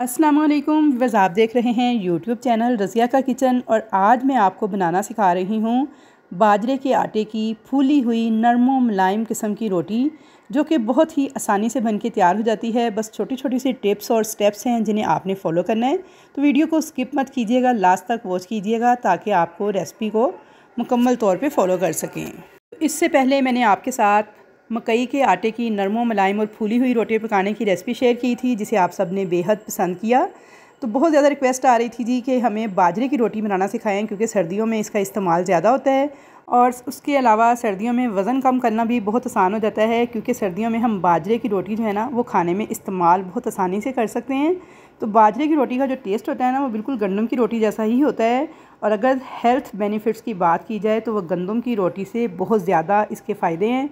अस्सलाम वालेकुम आप देख रहे हैं यूट्यूब चैनल रज़िया का किचन और आज मैं आपको बनाना सिखा रही हूँ बाजरे के आटे की फूली हुई नरमो मुलायम किस्म की रोटी जो कि बहुत ही आसानी से बनके तैयार हो जाती है बस छोटी छोटी सी टिप्स और स्टेप्स हैं जिन्हें आपने फ़ॉलो करना है तो वीडियो को स्किप मत कीजिएगा लास्ट तक वॉच कीजिएगा ताकि आपको रेसिपी को मुकम्मल तौर पर फॉलो कर सकें इससे पहले मैंने आपके साथ मकई के आटे की नरमो मलाइम और फूली हुई रोटी पकाने की रेसिपी शेयर की थी जिसे आप सब ने बेहद पसंद किया तो बहुत ज़्यादा रिक्वेस्ट आ रही थी जी कि हमें बाजरे की रोटी बनाना सिखाएं क्योंकि सर्दियों में इसका इस्तेमाल ज़्यादा होता है और उसके अलावा सर्दियों में वज़न कम करना भी बहुत आसान हो जाता है क्योंकि सर्दियों में हम बाजरे की रोटी जो है ना वो खाने में इस्तेमाल बहुत आसानी से कर सकते हैं तो बाजरे की रोटी का जो टेस्ट होता है ना वो बिल्कुल गंदम की रोटी जैसा ही होता है और अगर हेल्थ बेनिफिट्स की बात की जाए तो वह गंदम की रोटी से बहुत ज़्यादा इसके फ़ायदे हैं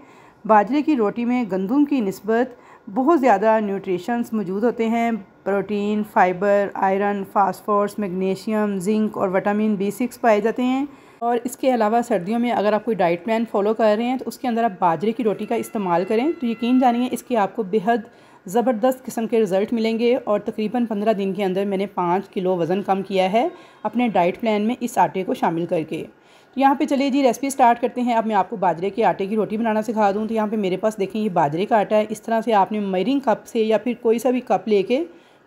बाजरे की रोटी में गंदम की नस्बत बहुत ज़्यादा न्यूट्रिशंस मौजूद होते हैं protein fibre iron phosphorus magnesium zinc और विटामिन बी सिक्स पाए जाते हैं और इसके अलावा सर्दियों में अगर आप कोई डाइट प्लान फॉलो कर रहे हैं तो उसके अंदर आप बाजरे की रोटी का इस्तेमाल करें तो यकीन जानिए इसके आपको बेहद ज़बरदस्त किस्म के रिज़ल्ट मिलेंगे और तकरीबन पंद्रह दिन के अंदर मैंने पाँच किलो वज़न कम किया है अपने डाइट प्लान में इस आटे को शामिल करके तो यहाँ पे चलिए जी रेसिपी स्टार्ट करते हैं अब मैं आपको बाजरे के आटे की रोटी बनाना सिखा दूँ तो यहाँ पे मेरे पास देखें ये बाजरे का आटा है इस तरह से आपने मरीन कप से या फिर कोई सा भी कप लेके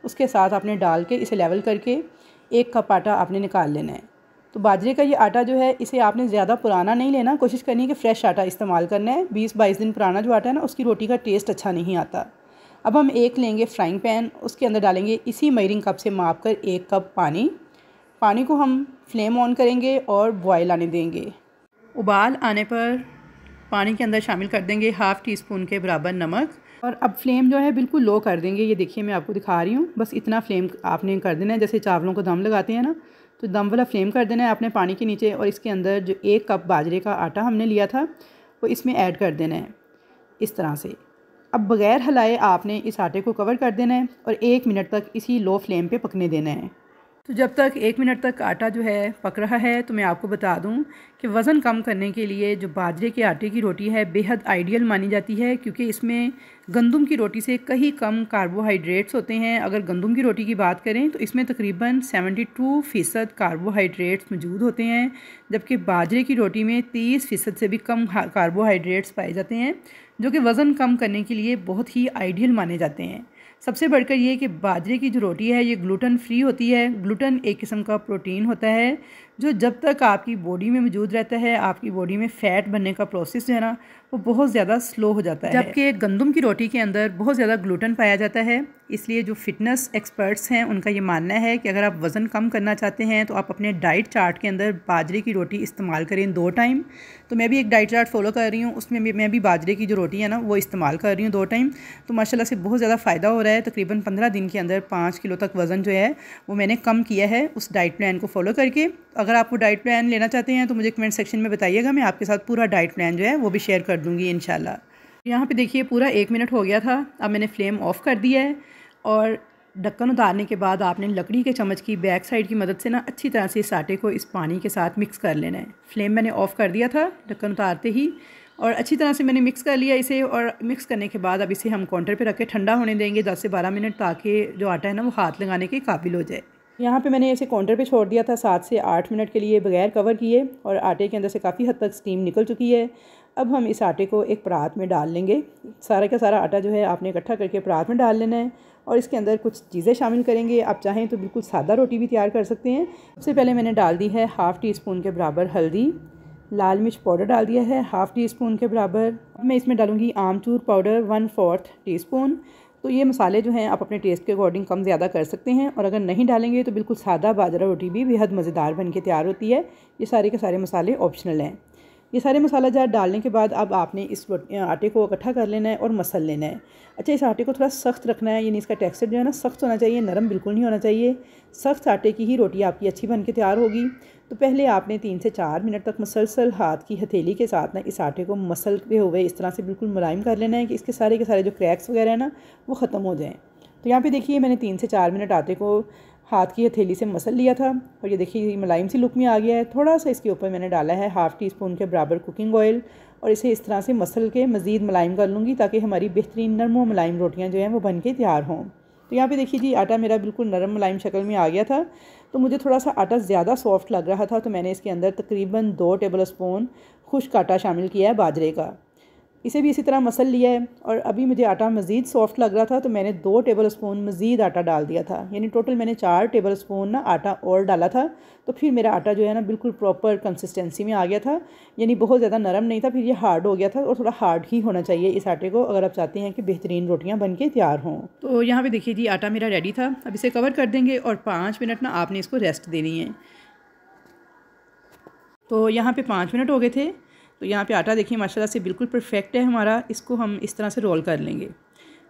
उसके साथ आपने डाल के इसे लेवल करके एक कप आटा आपने निकाल लेना है तो बाजरे का ये आटा जो है इसे आपने ज़्यादा पुराना नहीं लेना कोशिश करनी है कि फ़्रेश आटा इस्तेमाल करना है बीस बाईस दिन पुराना जो आटा है ना उसकी रोटी का टेस्ट अच्छा नहीं आता अब हम एक लेंगे फ्राइंग पैन उसके अंदर डालेंगे इसी मयरिंग कप से माप कर एक कप पानी पानी को हम फ्लेम ऑन करेंगे और बॉयल आने देंगे उबाल आने पर पानी के अंदर शामिल कर देंगे हाफ़ टी स्पून के बराबर नमक और अब फ्लेम जो है बिल्कुल लो कर देंगे ये देखिए मैं आपको दिखा रही हूँ बस इतना फ्लेम आपने कर देना है जैसे चावलों को दम लगाते हैं ना तो दम वाला फ्लेम कर देना है आपने पानी के नीचे और इसके अंदर जो एक कप बाजरे का आटा हमने लिया था वो इसमें ऐड कर देना है इस तरह से अब बग़ैर हलाए आपने इस आटे को कवर कर देना है और एक मिनट तक इसी लो फ्लेम पर पकने देना है तो जब तक एक मिनट तक आटा जो है पक रहा है तो मैं आपको बता दूं कि वज़न कम करने के लिए जो बाजरे के आटे की रोटी है बेहद आइडियल मानी जाती है क्योंकि इसमें गंदम की रोटी से कहीं कम कार्बोहाइड्रेट्स होते हैं अगर गंदम की रोटी की बात करें तो इसमें तकरीबन 72 फ़ीसद कार्बोहाइड्रेट्स मौजूद होते हैं जबकि बाजरे की रोटी में तीस फ़ीसद से भी कम कार्बोहाइड्रेट्स पाए जाते हैं जो कि वज़न कम करने के लिए बहुत ही आइडियल माने जाते हैं सबसे बढ़कर ये कि बाजरे की जो रोटी है ये ग्लूटन फ्री होती है ग्लूटन एक किस्म का प्रोटीन होता है जो जब तक आपकी बॉडी में मौजूद रहता है आपकी बॉडी में फ़ैट बनने का प्रोसेस जो है ना वो बहुत ज़्यादा स्लो हो जाता है जबकि गंदम की रोटी के अंदर बहुत ज़्यादा ग्लूटन पाया जाता है इसलिए जो फिटनेस एक्सपर्ट्स हैं उनका ये मानना है कि अगर आप वज़न कम करना चाहते हैं तो आप अपने डाइट चार्ट के अंदर बाजरे की रोटी इस्तेमाल करें दो टाइम तो मैं भी एक डाइट चार्ट फॉलो कर रही हूँ उसमें भी मैं भी बाजरे की जो रोटी है ना वो इस्तेमाल कर रही हूँ दो टाइम तो माशाला से बहुत ज़्यादा फ़ायदा हो रहा है तकरीबन पंद्रह दिन के अंदर पाँच किलो तक वज़न जो है वो मैंने कम किया है उस डाइट प्लान को फॉलो करके अगर आपको डाइट प्लान लेना चाहते हैं तो मुझे कमेंट सेक्शन में बताइएगा मैं आपके साथ पूरा डाइट प्लान जो है वो भी शेयर कर दूँगी इन यहाँ पे देखिए पूरा एक मिनट हो गया था अब मैंने फ्लेम ऑफ़ कर दिया है और ढक्कन उतारने के बाद आपने लकड़ी के चम्मच की बैक साइड की मदद से ना अच्छी तरह से इस आटे को इस पानी के साथ मिक्स कर लेना है फ्लेम मैंने ऑफ़ कर दिया था ढक्कन उतारते ही और अच्छी तरह से मैंने मिक्स कर लिया इसे और मिक्स करने के बाद अब इसे हम काउंटर पे रख के ठंडा होने देंगे 10 से 12 मिनट ताकि जो आटा है ना वो हाथ लगाने के काबिल हो जाए यहाँ पे मैंने इसे काउंटर पे छोड़ दिया था सात से आठ मिनट के लिए बगैर कवर किए और आटे के अंदर से काफ़ी हद तक स्टीम निकल चुकी है अब हम इस आटे को एक परात में डाल लेंगे सारा का सारा आटा जो है आपने इकट्ठा करके परात में डाल लेना है और इसके अंदर कुछ चीज़ें शामिल करेंगे आप चाहें तो बिल्कुल सादा रोटी भी तैयार कर सकते हैं सबसे पहले मैंने डाल दी है हाफ़ टी स्पून के बराबर हल्दी लाल मिर्च पाउडर डाल दिया है हाफ़ टी स्पून के बराबर अब मैं इसमें डालूँगी आमचूर powder one fourth teaspoon तो ये मसाले जो हैं आप अपने टेस्ट के अकॉर्डिंग कम ज़्यादा कर सकते हैं और अगर नहीं डालेंगे तो बिल्कुल सादा बाजरा रोटी भी बेहद मज़ेदार बन के तैयार होती है ये सारे के सारे मसाले ऑप्शनल हैं ये सारे मसाला जार डालने के बाद अब आपने इस आटे को इकट्ठा कर लेना है और मसल लेना है अच्छा इस आटे को थोड़ा सख्त रखना है यानी इसका टेक्सचर जो है ना सख्त होना चाहिए नरम बिल्कुल नहीं होना चाहिए सख्त आटे की ही रोटी आपकी अच्छी बन के तैयार होगी तो पहले आपने तीन से चार मिनट तक मसलसल हाथ की हथेली के साथ ना इस आटे को मसलते हुए इस तरह से बिल्कुल मुलायम कर लेना है कि इसके सारे के सारे जो क्रैक्स वगैरह हैं ना वो ख़त्म हो जाएँ तो यहाँ पे देखिए मैंने तीन से चार मिनट आटे को हाथ की हथेली से मसल लिया था और ये देखिए मुलायम सी लुक में आ गया है थोड़ा सा इसके ऊपर मैंने डाला है हाफ़ टी स्पून के बराबर कुकिंग ऑयल और इसे इस तरह से मसल के मज़ीद मुलायम कर लूँगी ताकि हमारी बेहतरीन नरम मुलायम रोटियाँ जो हैं वो बन के तैयार हों तो यहाँ पे देखिए जी आटा मेरा बिल्कुल नरम मुलायम शक्ल में आ गया था तो मुझे थोड़ा सा आटा ज़्यादा सॉफ्ट लग रहा था तो मैंने इसके अंदर तकरीबन दो टेबल स्पून खुश्क आटा शामिल किया है बाजरे का इसे भी इसी तरह मसल लिया है और अभी मुझे आटा मज़ीद सॉफ्ट लग रहा था तो मैंने दो टेबल स्पून मज़ीद आटा डाल दिया था यानी टोटल मैंने चार टेबल स्पून ना आटा और डाला था तो फिर मेरा आटा जो है ना बिल्कुल प्रॉपर कंसिस्टेंसी में आ गया था यानी बहुत ज़्यादा नरम नहीं था फिर ये हार्ड हो गया था और थोड़ा हार्ड ही होना चाहिए इस आटे को अगर आप चाहते हैं कि बेहतरीन रोटियाँ बन के तैयार हों तो यहाँ पर देखिए जी आटा मेरा रेडी था अब इसे कवर कर देंगे और पाँच मिनट ना आपने इसको रेस्ट देनी है तो यहाँ पर पाँच मिनट हो गए थे तो यहाँ पे आटा देखिए माशाल्लाह से बिल्कुल परफेक्ट है हमारा इसको हम इस तरह से रोल कर लेंगे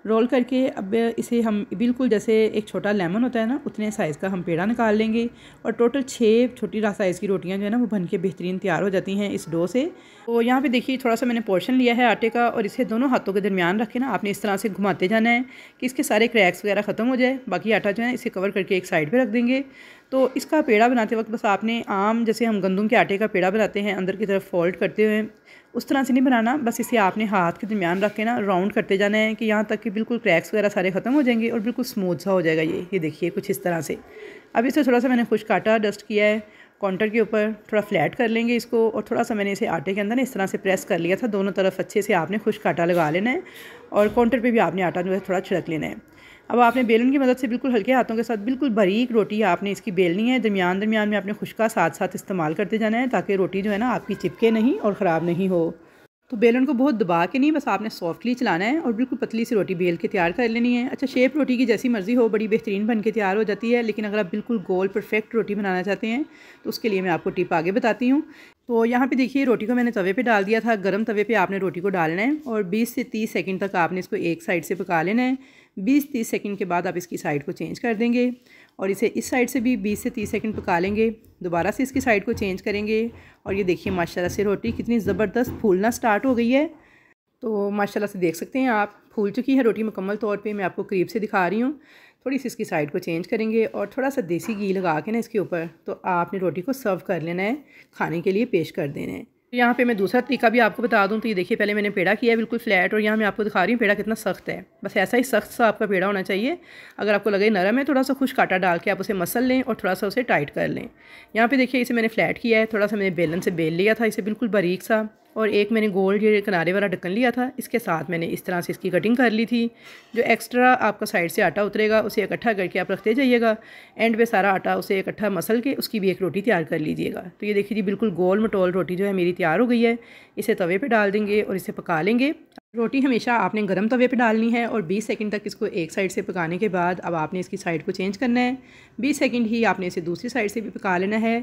रोल करके अब इसे हम बिल्कुल जैसे एक छोटा लेमन होता है ना उतने साइज़ का हम पेड़ा निकाल लेंगे और टोटल छः छोटी साइज़ की रोटियाँ जो है ना वो बन के बेहतरीन तैयार हो जाती हैं इस डो से तो यहाँ पे देखिए थोड़ा सा मैंने पोर्शन लिया है आटे का और इसे दोनों हाथों के दरमियान रख के ना आपने इस तरह से घुमाते जाना है कि इसके सारे क्रैक्स वगैरह ख़त्म हो जाए बाकी आटा जो है इसे कवर करके एक साइड पर रख देंगे तो इसका पेड़ा बनाते वक्त बस आपने आम जैसे हम गंदम के आटे का पेड़ा बनाते हैं अंदर की तरफ फोल्ड करते हुए उस तरह से नहीं बनाना बस इसे आपने हाथ के दरमियान रख के ना राउंड करते जाना है कि यहाँ तक कि बिल्कुल क्रैक्स वगैरह सारे ख़त्म हो जाएंगे और बिल्कुल स्मूथ सा हो जाएगा ये ये देखिए कुछ इस तरह से अब इसे थोड़ा सा मैंने खुश काटा डस्ट किया है काउंटर के ऊपर थोड़ा फ्लैट कर लेंगे इसको और थोड़ा सा मैंने इसे आटे के अंदर ना इस तरह से प्रेस कर लिया था दोनों तरफ अच्छे से आपने खुश काटा लगा लेना है और काउंटर पर भी आपने आटा जो है थोड़ा छिड़क लेना है अब आपने बेलन की मदद से बिल्कुल हल्के हाथों के साथ बिल्कुल बारीक रोटी आपने इसकी बेलनी है दरमियान दरमियान में आपने खुशका साथ साथ इस्तेमाल करते जाना है ताकि रोटी जो है ना आपकी चिपके नहीं और ख़राब नहीं हो तो बेलन को बहुत दबा के नहीं बस आपने सॉफ्टली चलाना है और बिल्कुल पतली सी रोटी बेल के तैयार कर लेनी है अच्छा शेप रोटी की जैसी मर्ज़ी हो बड़ी बेहतरीन बन के तैयार हो जाती है लेकिन अगर आप बिल्कुल गोल परफेक्ट रोटी बनाना चाहते हैं तो उसके लिए मैं आपको टिप आगे बताती हूँ तो यहाँ पे देखिए रोटी को मैंने तवे पे डाल दिया था गरम तवे पे आपने रोटी को डालना है और 20 से 30 सेकंड तक आपने इसको एक साइड से पका लेना है बीस तीस सेकेंड के बाद आप इसकी साइड को चेंज कर देंगे और इसे इस साइड से भी बीस से तीस सेकंड पका लेंगे दोबारा से इसकी साइड को चेंज करेंगे और ये देखिए माशाल्लाह से रोटी कितनी ज़बरदस्त फूलना स्टार्ट हो गई है तो माशाल्लाह से देख सकते हैं आप फूल चुकी है रोटी मुकम्मल तौर पे मैं आपको करीब से दिखा रही हूँ थोड़ी सी इसकी साइड को चेंज करेंगे और थोड़ा सा देसी घी लगा के ना इसके ऊपर तो आपने रोटी को सर्व कर लेना है खाने के लिए पेश कर देना है यहाँ पे मैं दूसरा तरीका भी आपको बता दूँ तो ये देखिए पहले मैंने पेड़ा किया है बिल्कुल फ्लैट और यहाँ मैं आपको दिखा रही हूँ पेड़ा कितना सख्त है बस ऐसा ही सख्त सा आपका पेड़ा होना चाहिए अगर आपको लगे नरम है थोड़ा सा खुश काटा डाल के आप उसे मसल लें और थोड़ा सा उसे टाइट कर लें यहाँ पे देखिए इसे मैंने फ्लैट किया है थोड़ा सा मैंने बेलन से बेल लिया था इसे बिल्कुल बारीक सा और एक मैंने गोल ये किनारे वाला ढक्कन लिया था इसके साथ मैंने इस तरह से इसकी कटिंग कर ली थी जो एक्स्ट्रा आपका साइड से आटा उतरेगा उसे इकट्ठा करके आप रखते जाइएगा एंड पे सारा आटा उसे इकट्ठा मसल के उसकी भी एक रोटी तैयार कर लीजिएगा तो ये देखिए जी बिल्कुल गोल मटोल रोटी जो है मेरी तैयार हो गई है इसे तवे पर डाल देंगे और इसे पका लेंगे रोटी हमेशा आपने गर्म तवे पे डालनी है और 20 सेकंड तक इसको एक साइड से पकाने के बाद अब आपने इसकी साइड को चेंज करना है 20 सेकंड ही आपने इसे दूसरी साइड से भी पका लेना है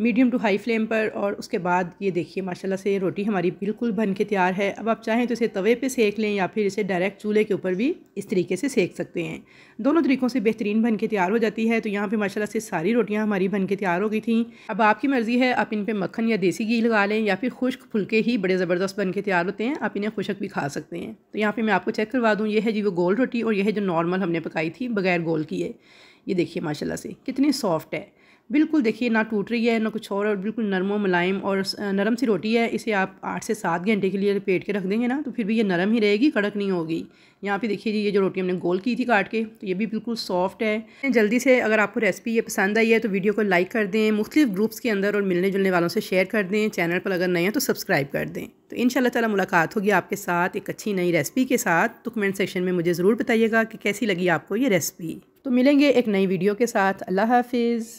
मीडियम टू हाई फ्लेम पर और उसके बाद ये देखिए माशाल्लाह से रोटी हमारी बिल्कुल बन के तैयार है अब आप चाहें तो इसे तवे पर सेक लें या फिर इसे डायरेक्ट चूल्हे के ऊपर भी इस तरीके से सेक सकते हैं दोनों तरीक़ों से बेहतरीन बन के तैयार हो जाती है तो यहाँ पर माशाला से सारी रोटियाँ हमारी बन के तैयार हो गई थी अब आपकी मर्ज़ी है आप इन पर मक्खन या देसी घी लगा लें या फिर खुश्क फुलके ही बड़े ज़बरदस्त बन के तैयार होते हैं आप इन्हें खुशक भी खा सकते हैं तो यहाँ पे मैं आपको चेक करवा दूँ ये है जी वो गोल रोटी और यह है जो नॉर्मल हमने पकाई थी बगैर गोल की है ये देखिए माशाल्लाह से कितनी सॉफ्ट है बिल्कुल देखिए ना टूट रही है ना कुछ और और बिल्कुल नरम मुलायम और नरम सी रोटी है इसे आप आठ से सात घंटे के लिए पेट के रख देंगे ना तो फिर भी ये नरम ही रहेगी कड़क नहीं होगी यहाँ पे देखिए जी ये जो रोटी हमने गोल की थी काट के तो ये भी बिल्कुल सॉफ्ट है जल्दी से अगर आपको रेसिपी ये पसंद आई है तो वीडियो को लाइक कर दें मुख्तलिफ ग्रुप्स के अंदर और मिलने जुलने वालों से शेयर कर दें चैनल पर अगर नए हैं तो सब्सक्राइब कर दें तो इन ताला मुलाकात होगी आपके साथ एक अच्छी नई रेसिपी के साथ तो कमेंट सेक्शन में मुझे ज़रूर बताइएगा कि कैसी लगी आपको ये रेसिपी तो मिलेंगे एक नई वीडियो के साथ अल्लाह हाफिज़